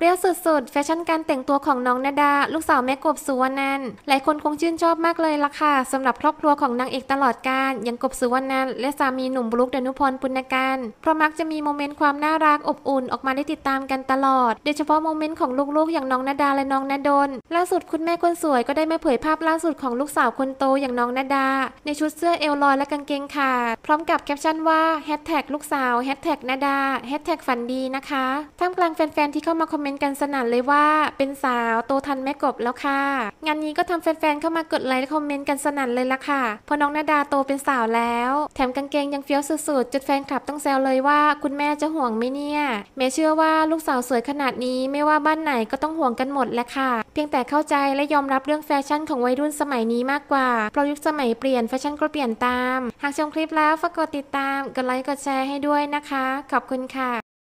เปรี้ยวสุดๆแฟชั่นการแต่งตัวของน้องนาดาลูกสาวแม่กบสุวรรณันหลายคนคงชื่นชอบมากเลยล่ะค่ะสำหรับครอบครัวของนางเอกตลอดการยังกบสุวรรณันและสามีหนุ่มบลุกเดนุพรปุณการเพราะมักจะมีโมเมนต์ความน่ารักอบอุ่น ออกมาได้ติดตามกันตลอด โดยเฉพาะโมเมนต์ของลูกๆ อย่างน้องนาดาและน้องนาดนล่าสุดคุณแม่คนสวยก็ได้มาเผยภาพล่าสุดของลูกสาวคนโตอย่างน้องนาดา ในชุดเสื้อเอลลอยและกางเกงขาดพร้อมกับแคปชั่นว่าแฮชแท็กลูกสาวแฮชแท็กนาดาแฮชแท็กฝันดีนะคะท่ามกลางแฟนๆที่เข้ามาคอมเมนต์มนต์กันสนั่นเลยว่าเป็นสาวโตทันแม่กบแล้วค่ะ งานนี้ก็ทำแฟนๆเข้ามากดไลค์คอมเมนต์กันสนั่นเลยละค่ะเพราะน้องนาดาโตเป็นสาวแล้ว แถมกางเกงยังเฟี้ยวสุดๆจุดแฟนคลับต้องแซวเลยว่าคุณแม่จะห่วงไหมเนี่ย แม่เชื่อว่าลูกสาวสวยขนาดนี้ไม่ว่าบ้านไหนก็ต้องห่วงกันหมดแหละค่ะ เพียงแต่เข้าใจและยอมรับเรื่องแฟชั่นของวัยรุ่นสมัยนี้มากกว่าเพราะยุคสมัยเปลี่ยนแฟชั่นก็เปลี่ยนตาม หากชมคลิปแล้วฝากกดติดตามกดไลค์กดแชร์ให้ด้วยนะคะ ขอบคุณค่ะ